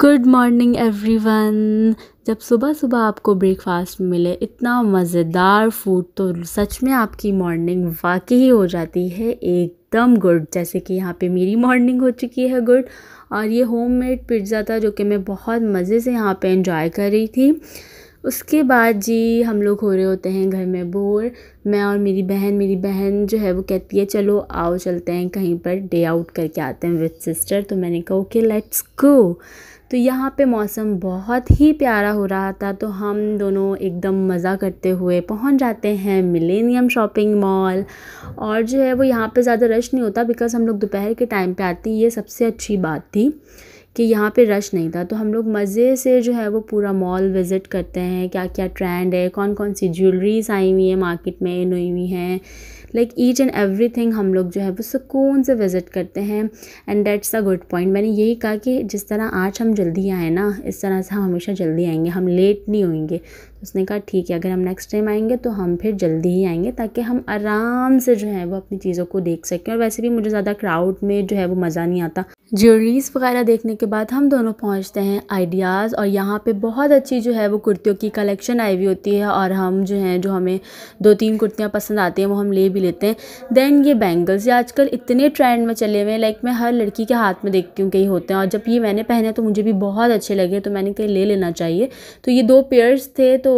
good morning everyone जब सुबह सुबह आपको ब्रेकफास्ट मिले इतना मज़ेदार फूड तो सच में आपकी मॉर्निंग वाकई हो जाती है एकदम गुड जैसे कि यहाँ पे मेरी मॉर्निंग हो चुकी है गुड और ये होममेड पिज़्ज़ा था जो कि मैं बहुत मज़े से यहाँ पे एंजॉय कर रही थी उसके बाद जी हम लोग हो रहे होते हैं घर में बोर मैं और मेरी बहन मेरी बहन जो है वो कहती है चलो आओ चलते हैं कहीं पर डे आउट करके आते हैं विद सिस्टर तो मैंने कहा ओके लेट्स गो तो यहाँ पे मौसम बहुत ही प्यारा हो रहा था तो हम दोनों एकदम मज़ा करते हुए पहुँच जाते हैं मिलेनियम शॉपिंग मॉल और जो है वो यहाँ पे ज़्यादा रश नहीं होता बिकॉज़ हम लोग दोपहर के टाइम पे आते हैं ये सबसे अच्छी बात थी कि यहाँ पे रश नहीं था तो हम लोग मज़े से जो है वो पूरा मॉल विज़िट करते हैं क्या क्या ट्रेंड है कौन कौन सी ज्वेलरीज़ आई हुई हैं मार्केट में नई हुई हैं like each and everything हम लोग जो है वो सुकून से विज़िट करते हैं and that's a good point मैंने यही कहा कि जिस तरह आज हम जल्दी आए ना इस तरह से हम हमेशा जल्दी आएंगे हम लेट नहीं होंगे तो उसने कहा ठीक है अगर हम नेक्स्ट टाइम आएंगे तो हम फिर जल्दी ही आएंगे ताकि हम आराम से जो है वो अपनी चीज़ों को देख सकें और वैसे भी मुझे ज़्यादा क्राउड में जो है वो मज़ा नहीं आता ज्वेलरीज़ वगैरह देखने के बाद हम दोनों पहुंचते हैं आइडियाज़ और यहाँ पे बहुत अच्छी जो है वो कुर्तियों की कलेक्शन आई हुई होती है और हम जो हैं जो हमें दो तीन कुर्तियाँ पसंद आती हैं वो हम ले भी भी लेते हैं देन ये बैंगल्स ये आजकल इतने ट्रेंड में चले हुए हैं लाइक मैं हर लड़की के हाथ में देखती हूँ कहीं होते हैं और जब ये मैंने पहने तो मुझे भी बहुत अच्छे लगे तो मैंने कहीं ले लेना चाहिए तो ये दो पेयर्स थे तो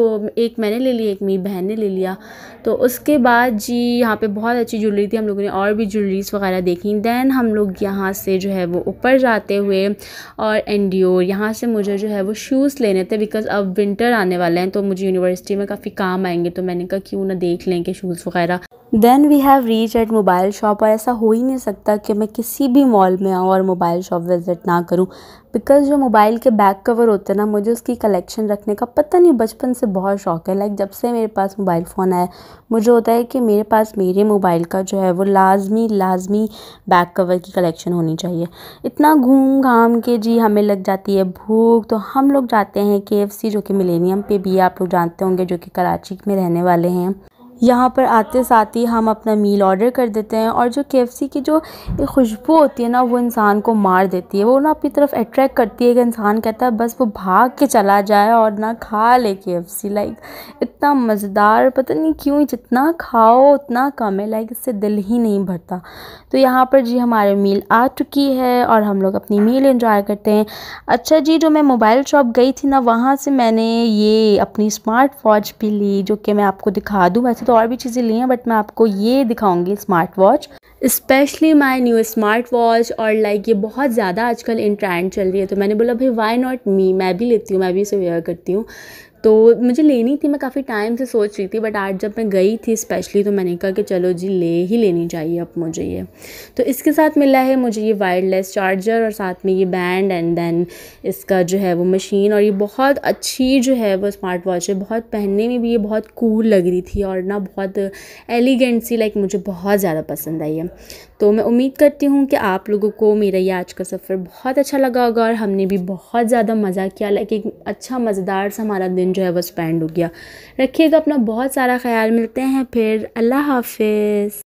एक मैंने ले लिया एक मेरी बहन ने ले लिया तो उसके बाद जी यहाँ पर बहुत अच्छी ज्वेलरी थी हम लोगों ने और भी ज्वेलरीज वगैरह देखी दैन हम लोग यहाँ से जो है वो ऊपर जाते हुए और एंडियोर यहाँ से मुझे जो है वो शूज़ लेने थे बिकॉज अब विंटर आने वाले हैं तो मुझे यूनिवर्सिटी में काफ़ी काम आएंगे तो मैंने कहा क्यों ना देख लें कि शूज़ वगैरह then we have reach at mobile shop और ऐसा हो ही नहीं सकता कि मैं किसी भी मॉल में आऊँ और मोबाइल शॉप विज़िट ना करूँ बिकॉज़ जो मोबाइल के बैक कवर होते हैं ना मुझे उसकी कलेक्शन रखने का पता नहीं बचपन से बहुत शौक है लाइक जब से मेरे पास मोबाइल फ़ोन आया मुझे होता है कि मेरे पास मेरे मोबाइल का जो है वो लाजमी लाजमी बैक कवर की कलेक्शन होनी चाहिए इतना घूम घाम के जी हमें लग जाती है भूख तो हम लोग जाते हैं के जो कि मिलेनियम पे भी आप लोग जानते होंगे जो कि कराची में रहने वाले हैं यहाँ पर आते साथ ही हम अपना मील ऑर्डर कर देते हैं और जो के की जो खुशबू होती है ना वो इंसान को मार देती है वो ना अपनी तरफ अट्रैक्ट करती है कि इंसान कहता है बस वो भाग के चला जाए और ना खा ले के लाइक इतना मज़ेदार पता नहीं क्यों जितना खाओ उतना कम है लाइक इससे दिल ही नहीं भरता तो यहाँ पर जी हमारे मील आ चुकी है और हम लोग अपनी मील इंजॉय करते हैं अच्छा जी जो मैं मोबाइल शॉप गई थी ना वहाँ से मैंने ये अपनी स्मार्ट वॉच भी ली जो कि मैं आपको दिखा दूँ वैसे तो तो और भी चीज़ें ली हैं बट मैं आपको ये दिखाऊंगी smart watch specially my new smart watch और लाइक ये बहुत ज़्यादा आजकल इन ट्रेंड चल रही है तो मैंने बोला भाई वाई नॉट मी मैं भी लेती हूँ मैं भी इसे वेयर करती हूँ तो मुझे लेनी थी मैं काफ़ी टाइम से सोच रही थी बट आज जब मैं गई थी स्पेशली तो मैंने कहा कि चलो जी ले ही लेनी चाहिए अब मुझे ये तो इसके साथ मिला है मुझे ये वायरलेस चार्जर और साथ में ये बैंड एंड देन इसका जो है वो मशीन और ये बहुत अच्छी जो है वो स्मार्ट वॉच है बहुत पहनने में भी ये बहुत कूल लग रही थी और ना बहुत एलिगेंट सी लाइक मुझे बहुत ज़्यादा पसंद आई है तो मैं उम्मीद करती हूँ कि आप लोगों को मेरा ये आज का सफ़र बहुत अच्छा लगा होगा और हमने भी बहुत ज़्यादा मज़ा किया लाइक एक अच्छा मज़ेदार सा हमारा दिन जो है वो स्पेंड हो गया रखिएगा अपना बहुत सारा ख्याल मिलते हैं फिर अल्लाह हाफिज़